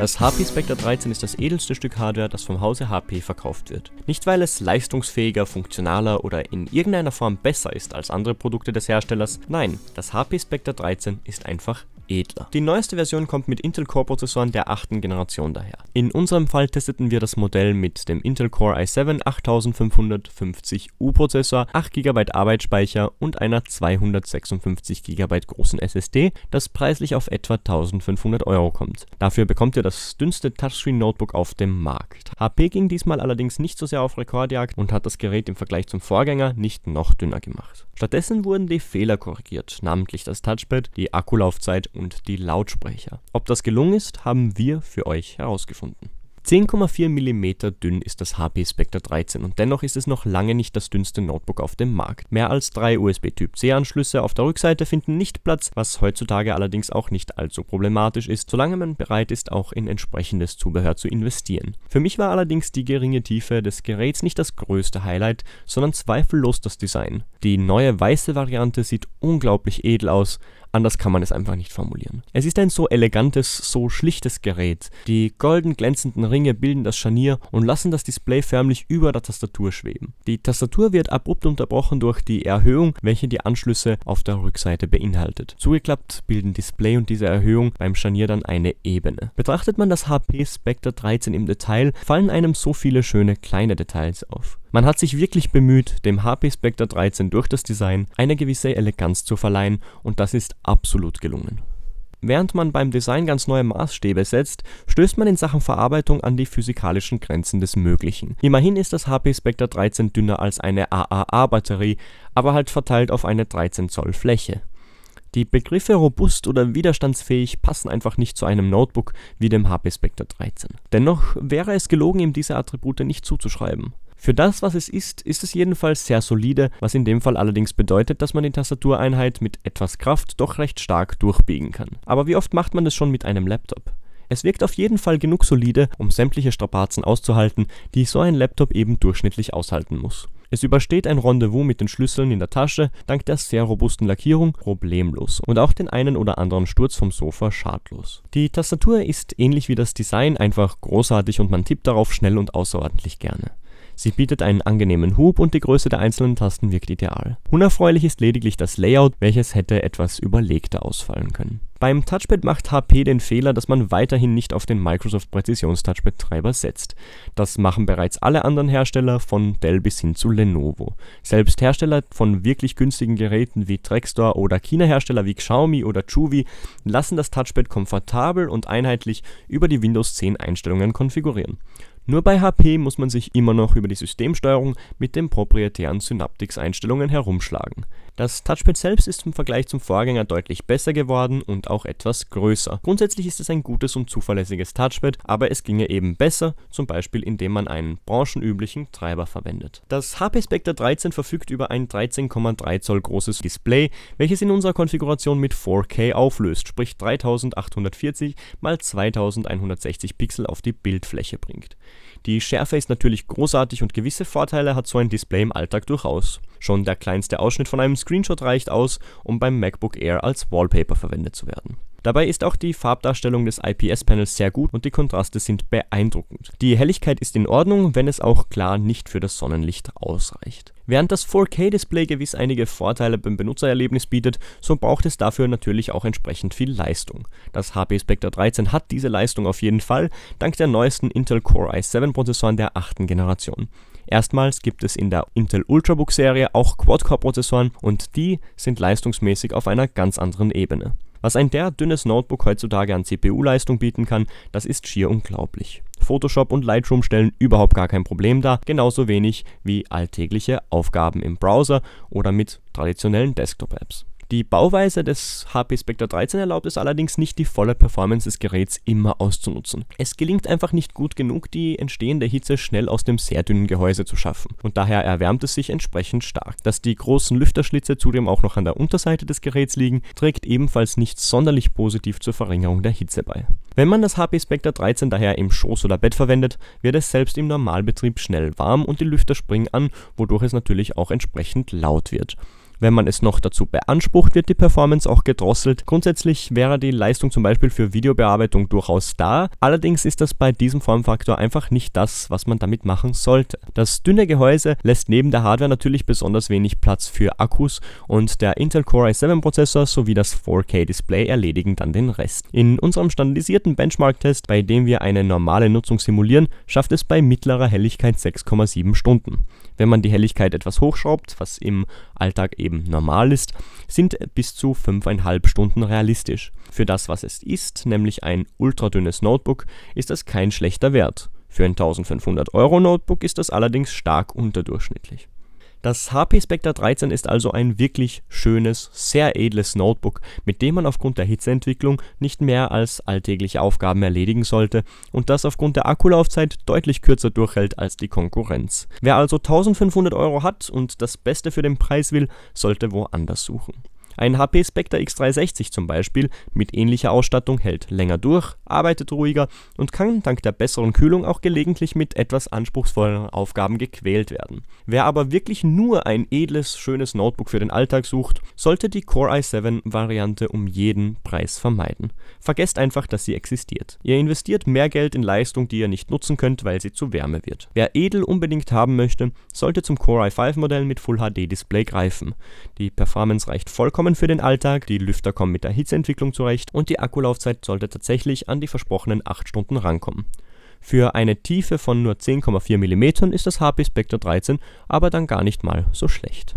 Das HP Spectre 13 ist das edelste Stück Hardware, das vom Hause HP verkauft wird. Nicht weil es leistungsfähiger, funktionaler oder in irgendeiner Form besser ist als andere Produkte des Herstellers, nein, das HP Spectre 13 ist einfach edler. Die neueste Version kommt mit Intel Core Prozessoren der 8. Generation daher. In unserem Fall testeten wir das Modell mit dem Intel Core i7 8550U Prozessor, 8 GB Arbeitsspeicher und einer 256 GB großen SSD, das preislich auf etwa 1500 Euro kommt. Dafür bekommt ihr das dünnste Touchscreen Notebook auf dem Markt. HP ging diesmal allerdings nicht so sehr auf Rekordjagd und hat das Gerät im Vergleich zum Vorgänger nicht noch dünner gemacht. Stattdessen wurden die Fehler korrigiert, namentlich das Touchpad, die Akkulaufzeit und die Lautsprecher. Ob das gelungen ist, haben wir für euch herausgefunden. 10,4 mm dünn ist das HP Spectre 13 und dennoch ist es noch lange nicht das dünnste Notebook auf dem Markt. Mehr als drei USB-Typ-C-Anschlüsse auf der Rückseite finden nicht Platz, was heutzutage allerdings auch nicht allzu problematisch ist, solange man bereit ist, auch in entsprechendes Zubehör zu investieren. Für mich war allerdings die geringe Tiefe des Geräts nicht das größte Highlight, sondern zweifellos das Design. Die neue weiße Variante sieht unglaublich edel aus, Anders kann man es einfach nicht formulieren. Es ist ein so elegantes, so schlichtes Gerät. Die golden glänzenden Ringe Ringe bilden das Scharnier und lassen das Display förmlich über der Tastatur schweben. Die Tastatur wird abrupt unterbrochen durch die Erhöhung, welche die Anschlüsse auf der Rückseite beinhaltet. Zugeklappt bilden Display und diese Erhöhung beim Scharnier dann eine Ebene. Betrachtet man das HP Spectre 13 im Detail, fallen einem so viele schöne kleine Details auf. Man hat sich wirklich bemüht, dem HP Spectre 13 durch das Design eine gewisse Eleganz zu verleihen und das ist absolut gelungen. Während man beim Design ganz neue Maßstäbe setzt, stößt man in Sachen Verarbeitung an die physikalischen Grenzen des Möglichen. Immerhin ist das HP Spectre 13 dünner als eine AAA-Batterie, aber halt verteilt auf eine 13 Zoll Fläche. Die Begriffe robust oder widerstandsfähig passen einfach nicht zu einem Notebook wie dem HP Spectre 13. Dennoch wäre es gelogen, ihm diese Attribute nicht zuzuschreiben. Für das, was es ist, ist es jedenfalls sehr solide, was in dem Fall allerdings bedeutet, dass man die Tastatureinheit mit etwas Kraft doch recht stark durchbiegen kann. Aber wie oft macht man das schon mit einem Laptop? Es wirkt auf jeden Fall genug solide, um sämtliche Strapazen auszuhalten, die so ein Laptop eben durchschnittlich aushalten muss. Es übersteht ein Rendezvous mit den Schlüsseln in der Tasche dank der sehr robusten Lackierung problemlos und auch den einen oder anderen Sturz vom Sofa schadlos. Die Tastatur ist ähnlich wie das Design einfach großartig und man tippt darauf schnell und außerordentlich gerne. Sie bietet einen angenehmen Hub und die Größe der einzelnen Tasten wirkt ideal. Unerfreulich ist lediglich das Layout, welches hätte etwas überlegter ausfallen können beim Touchpad macht HP den Fehler, dass man weiterhin nicht auf den Microsoft Präzisions-Touchpad-Treiber setzt. Das machen bereits alle anderen Hersteller, von Dell bis hin zu Lenovo. Selbst Hersteller von wirklich günstigen Geräten wie Trackstore oder China-Hersteller wie Xiaomi oder Chuvi lassen das Touchpad komfortabel und einheitlich über die Windows 10 Einstellungen konfigurieren. Nur bei HP muss man sich immer noch über die Systemsteuerung mit den proprietären Synaptics-Einstellungen herumschlagen. Das Touchpad selbst ist im Vergleich zum Vorgänger deutlich besser geworden und auch etwas größer. Grundsätzlich ist es ein gutes und zuverlässiges Touchpad, aber es ginge eben besser, zum Beispiel indem man einen branchenüblichen Treiber verwendet. Das HP Spectre 13 verfügt über ein 13,3 Zoll großes Display, welches in unserer Konfiguration mit 4K auflöst, sprich 3840 x 2160 Pixel auf die Bildfläche bringt. Die Schärfe ist natürlich großartig und gewisse Vorteile hat so ein Display im Alltag durchaus. Schon der kleinste Ausschnitt von einem Screenshot reicht aus, um beim MacBook Air als Wallpaper verwendet zu werden Dabei ist auch die Farbdarstellung des IPS-Panels sehr gut und die Kontraste sind beeindruckend. Die Helligkeit ist in Ordnung, wenn es auch klar nicht für das Sonnenlicht ausreicht. Während das 4K-Display gewiss einige Vorteile beim Benutzererlebnis bietet, so braucht es dafür natürlich auch entsprechend viel Leistung. Das HP Spectre 13 hat diese Leistung auf jeden Fall, dank der neuesten Intel Core i7-Prozessoren der 8. Generation. Erstmals gibt es in der Intel Ultrabook-Serie auch Quad-Core-Prozessoren und die sind leistungsmäßig auf einer ganz anderen Ebene. Was ein derart dünnes Notebook heutzutage an CPU-Leistung bieten kann, das ist schier unglaublich. Photoshop und Lightroom stellen überhaupt gar kein Problem dar, genauso wenig wie alltägliche Aufgaben im Browser oder mit traditionellen Desktop-Apps. Die Bauweise des HP Spectre 13 erlaubt es allerdings nicht, die volle Performance des Geräts immer auszunutzen. Es gelingt einfach nicht gut genug, die entstehende Hitze schnell aus dem sehr dünnen Gehäuse zu schaffen und daher erwärmt es sich entsprechend stark. Dass die großen Lüfterschlitze zudem auch noch an der Unterseite des Geräts liegen, trägt ebenfalls nicht sonderlich positiv zur Verringerung der Hitze bei. Wenn man das HP Spectre 13 daher im Schoß oder Bett verwendet, wird es selbst im Normalbetrieb schnell warm und die Lüfter springen an, wodurch es natürlich auch entsprechend laut wird. Wenn man es noch dazu beansprucht, wird die Performance auch gedrosselt. Grundsätzlich wäre die Leistung zum Beispiel für Videobearbeitung durchaus da, allerdings ist das bei diesem Formfaktor einfach nicht das, was man damit machen sollte. Das dünne Gehäuse lässt neben der Hardware natürlich besonders wenig Platz für Akkus und der Intel Core i7 Prozessor sowie das 4K Display erledigen dann den Rest. In unserem standardisierten Benchmark-Test, bei dem wir eine normale Nutzung simulieren, schafft es bei mittlerer Helligkeit 6,7 Stunden. Wenn man die Helligkeit etwas hochschraubt, was im Alltag eben eben normal ist, sind bis zu 5,5 Stunden realistisch. Für das, was es ist, nämlich ein ultradünnes Notebook, ist das kein schlechter Wert. Für ein 1500 Euro Notebook ist das allerdings stark unterdurchschnittlich das HP Spectre 13 ist also ein wirklich schönes, sehr edles Notebook, mit dem man aufgrund der Hitzeentwicklung nicht mehr als alltägliche Aufgaben erledigen sollte und das aufgrund der Akkulaufzeit deutlich kürzer durchhält als die Konkurrenz. Wer also 1500 Euro hat und das Beste für den Preis will, sollte woanders suchen. Ein HP Spectre X360 zum Beispiel mit ähnlicher Ausstattung hält länger durch, arbeitet ruhiger und kann dank der besseren Kühlung auch gelegentlich mit etwas anspruchsvolleren Aufgaben gequält werden. Wer aber wirklich nur ein edles, schönes Notebook für den Alltag sucht, sollte die Core i7 Variante um jeden Preis vermeiden. Vergesst einfach, dass sie existiert. Ihr investiert mehr Geld in Leistung, die ihr nicht nutzen könnt, weil sie zu Wärme wird. Wer edel unbedingt haben möchte, sollte zum Core i5 Modell mit Full HD Display greifen. Die Performance reicht vollkommen Kommen für den Alltag, die Lüfter kommen mit der Hitzeentwicklung zurecht und die Akkulaufzeit sollte tatsächlich an die versprochenen 8 Stunden rankommen. Für eine Tiefe von nur 10,4 mm ist das HP Spectre 13 aber dann gar nicht mal so schlecht